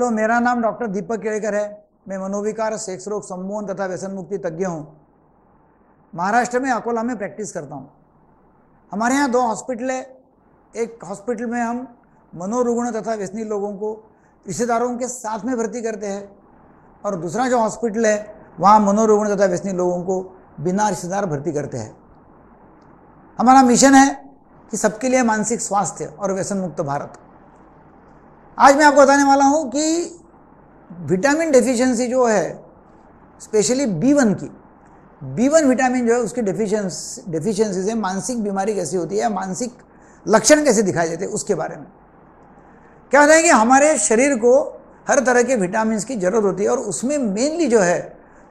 hello मेरा नाम doctor दीपक केड़कर है मैं मनोविकार सेक्स रोग सम्मोहन तथा व्यसन मुक्ति तज्ञ हूँ महाराष्ट्र में अकोला में प्रैक्टिस करता हूँ हमारे यहाँ दो हॉस्पिटल है एक हॉस्पिटल में हम मनोरुग्ण तथा व्यसनी लोगों को रिश्तेदारों के साथ में भर्ती करते हैं और दूसरा जो हॉस्पिटल है वहाँ मनोरुग्ण तथा व्यसनी लोगों को बिना रिश्तेदार भर्ती करते हैं हमारा मिशन है कि सबके लिए मानसिक स्वास्थ्य और व्यसन मुक्त भारत आज मैं आपको बताने वाला हूँ कि विटामिन डेफिशिएंसी जो है स्पेशली बी वन की बी वन विटामिन जो है उसकी डेफिशिएंसी डेफिशिएंसी से मानसिक बीमारी कैसी होती है मानसिक लक्षण कैसे दिखाई देते हैं उसके बारे में क्या होता है कि हमारे शरीर को हर तरह के विटामिन की ज़रूरत होती है और उसमें मेनली जो है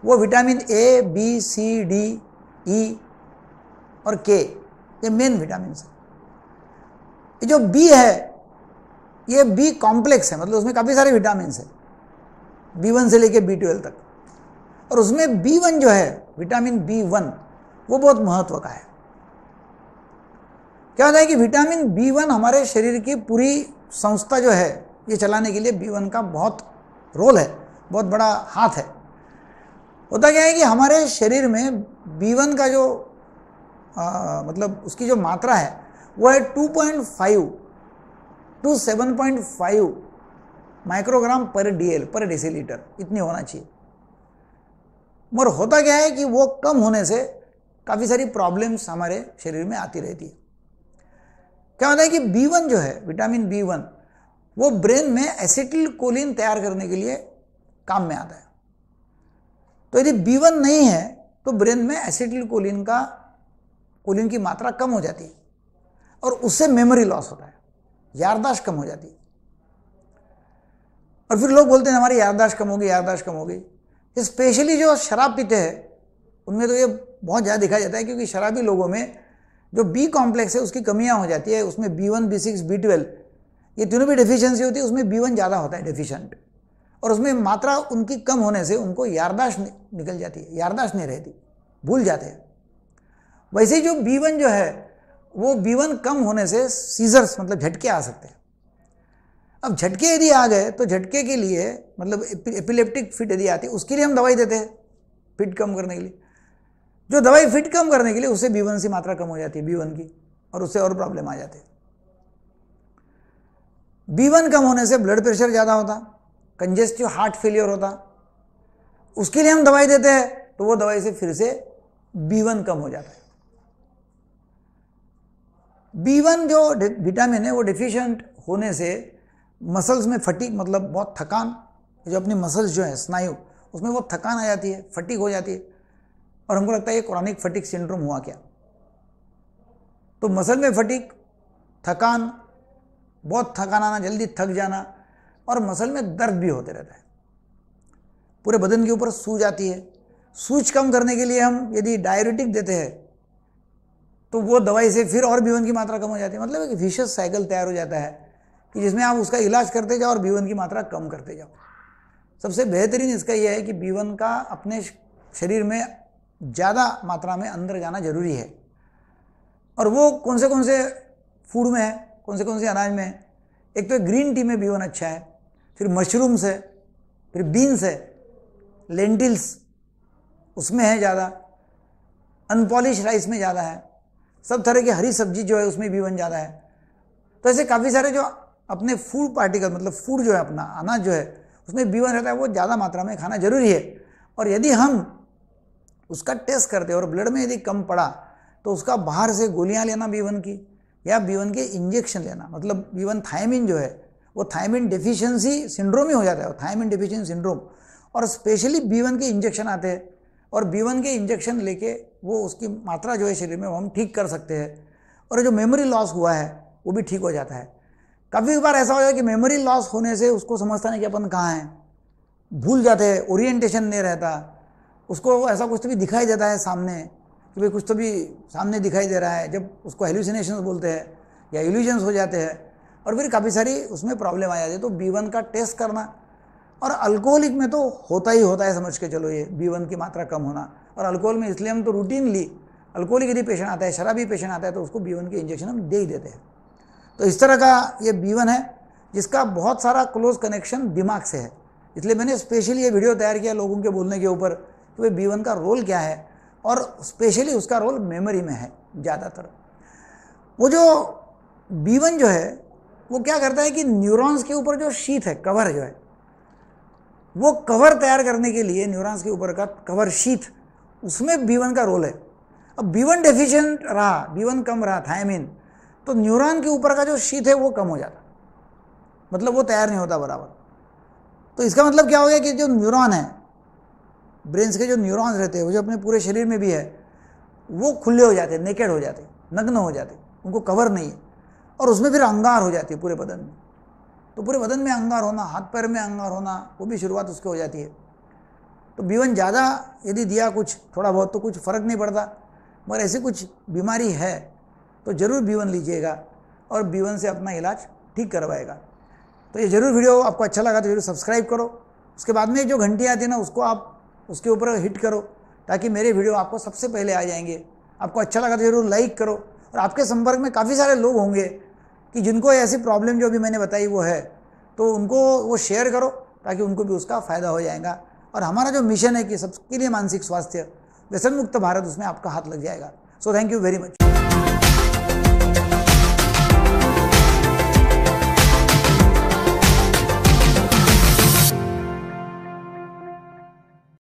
वो vitamin A B C D E और के ये मेन विटामिन है जो बी है ये बी कॉम्प्लेक्स है मतलब उसमें काफ़ी सारे विटामिन है बी वन से लेके बी ट्वेल्व तक और उसमें बी वन जो है विटामिन बी वन वो बहुत महत्व का है क्या होता है कि विटामिन बी वन हमारे शरीर की पूरी संस्था जो है ये चलाने के लिए बी वन का बहुत रोल है बहुत बड़ा हाथ है होता क्या है कि हमारे शरीर में बी वन का जो आ, मतलब उसकी जो मात्रा है वो है 2.5 two seven point five microgram पर डीएल पर डेसीलीटर इतनी होना चाहिए मगर होता क्या है कि वो कम होने से काफ़ी सारी प्रॉब्लम्स हमारे शरीर में आती रहती है क्या होता है कि बी वन जो है विटामिन बी वन वो ब्रेन में एसिटिल कोलिन तैयार करने के लिए काम में आता है तो यदि बी वन नहीं है तो ब्रेन में एसिटिल कोलिन का कोलिन की मात्रा कम हो जाती है और उससे मेमोरी लॉस होता है याददाश्त कम हो जाती है और फिर लोग बोलते हैं हमारी याददाश्त कम होगी याददाश्त कम होगी स्पेशली जो शराब पीते हैं उनमें तो ये बहुत ज़्यादा दिखाया जाता है क्योंकि शराबी लोगों में जो बी कॉम्प्लेक्स है उसकी कमियाँ हो जाती है उसमें B one B six B twelve ये तीनों भी डिफिशियंसी होती है उसमें बी वन ज़्यादा होता है डिफिशियंट और उसमें मात्रा उनकी कम होने से उनको याददाश्त निकल जाती है याददाश्त नहीं रहती भूल जाते हैं वैसे जो बी वन जो है वो वन कम होने से सीजर्स मतलब झटके आ सकते हैं अब झटके यदि आ गए तो झटके के लिए मतलब एपिलेप्टिक फिट यदि आती है उसके लिए हम दवाई देते हैं फिट कम करने के लिए जो दवाई फिट कम करने के लिए उससे बी वन सी मात्रा कम हो जाती है बी वन की और उससे और प्रॉब्लम आ जाते बी वन कम होने से ब्लड प्रेशर ज़्यादा होता कंजेस्टिव हार्ट फेलियर होता उसके लिए हम दवाई देते हैं तो वो दवाई से फिर से बी वन कम हो जाता है बी वन जो विटामिन है वो डिफिशेंट होने से मसल्स में फटीक मतलब बहुत थकान जो अपनी मसल्स जो है स्नायु उसमें बहुत थकान आ जाती है फटीक हो जाती है और हमको लगता है ये क्रॉनिक फटीक सिंड्रोम हुआ क्या तो मसल में फटीक थकान बहुत थकान आना जल्दी थक जाना और मसल में दर्द भी होते रहता है पूरे बदन के ऊपर सूज आती है सूज कम करने के लिए हम यदि डायबिटिक देते हैं तो वो दवाई से फिर और बीवन की मात्रा कम हो जाती है मतलब एक विशेष साइकिल तैयार हो जाता है कि जिसमें आप उसका इलाज करते जाओ और बीवन की मात्रा कम करते जाओ सबसे बेहतरीन इसका यह है कि बीवन का अपने शरीर में ज़्यादा मात्रा में अंदर जाना जरूरी है और वो कौन से कौन से फूड में है कौन से कौन से अनाज में है एक तो ग्रीन टी में बीवन अच्छा है फिर मशरूम्स है फिर बीन्स है लेंटिल्स उसमें है ज़्यादा अनपॉलिश राइस में ज़्यादा है सब तरह की हरी सब्जी जो है उसमें भी बन जाता है तो ऐसे काफ़ी सारे जो अपने फूड पार्टिकल मतलब फूड जो है अपना अनाज जो है उसमें बी वन रहता है वो ज़्यादा मात्रा में खाना जरूरी है और यदि हम उसका टेस्ट करते और ब्लड में यदि कम पड़ा तो उसका बाहर से गोलियां लेना बी वन की या बी वन के इंजेक्शन लेना मतलब बी वन थायमिन जो है वो थायमिन डिफिशियंसी सिंड्रोम ही हो जाता है थायमिन डिफिशियंसी सिंड्रोम और स्पेशली बी वन के इंजेक्शन आते हैं और बी वन के इंजेक्शन लेके वो उसकी मात्रा जो है शरीर में हम ठीक कर सकते हैं और जो मेमोरी लॉस हुआ है वो भी ठीक हो जाता है काफ़ी बार ऐसा हो जाए कि मेमोरी लॉस होने से उसको समझता नहीं कि अपन कहाँ हैं भूल जाते हैं ओरिएंटेशन नहीं रहता उसको ऐसा कुछ तो भी दिखाई देता है सामने कि भाई कुछ तो भी सामने दिखाई दे रहा है जब उसको हेलुसिनेशन बोलते हैं या एल्यूजन्स हो जाते हैं और फिर काफ़ी सारी उसमें प्रॉब्लम आ जाती है तो बी वन का टेस्ट करना और अल्कोहलिक में तो होता ही होता है समझ के चलो ये बी वन की मात्रा कम होना और अल्कोहल में इसलिए हम तो रूटीनली अल्कोहलिक यदि पेशेंट आता है शराबी पेशेंट आता है तो उसको बी वन के इंजेक्शन हम दे ही देते हैं तो इस तरह का ये बी वन है जिसका बहुत सारा क्लोज कनेक्शन दिमाग से है इसलिए मैंने स्पेशली ये वीडियो तैयार किया लोगों के बोलने के ऊपर कि भाई बी वन का रोल क्या है और स्पेशली उसका रोल मेमोरी में है ज़्यादातर वो जो बी वन जो है वो क्या करता है कि न्यूरॉन्स के ऊपर जो शीत है कवर जो है वो कवर तैयार करने के लिए न्यूरॉन्स के ऊपर का कवर शीत उसमें बीवन का रोल है अब बीवन डेफिशियंट रहा बीवन कम रहा थायमिन तो न्यूरॉन के ऊपर का जो शीत है वो कम हो जाता मतलब वो तैयार नहीं होता बराबर तो इसका मतलब क्या हो गया कि जो न्यूरॉन है ब्रेन्स के जो न्यूरॉन्स रहते हैं वो जो अपने पूरे शरीर में भी है वो खुले हो जाते नेकेड हो जाते नग्न हो जाते उनको कवर नहीं है और उसमें फिर अंगार हो जाती है पूरे बदन में तो पूरे बदन में अंगार होना हाथ पैर में अंगार होना वो भी शुरुआत उसके हो जाती है तो बीवन ज़्यादा यदि दिया कुछ थोड़ा बहुत तो कुछ फ़र्क नहीं पड़ता मगर ऐसी कुछ बीमारी है तो ज़रूर बीवन लीजिएगा और बीवन से अपना इलाज ठीक करवाएगा तो ये ज़रूर वीडियो आपको अच्छा लगा तो जरूर सब्सक्राइब करो उसके बाद में जो घंटी आती है ना उसको आप उसके ऊपर हिट करो ताकि मेरे वीडियो आपको सबसे पहले आ जाएंगे आपको अच्छा लगा तो जरूर लाइक करो और आपके संपर्क में काफ़ी सारे लोग होंगे कि जिनको ऐसी प्रॉब्लम जो भी मैंने बताई वो है तो उनको वो शेयर करो ताकि उनको भी उसका फ़ायदा हो जाएगा और हमारा जो मिशन है कि सबके लिए मानसिक स्वास्थ्य व्यसन मुक्त भारत उसमें आपका हाथ लग जाएगा so thank you very much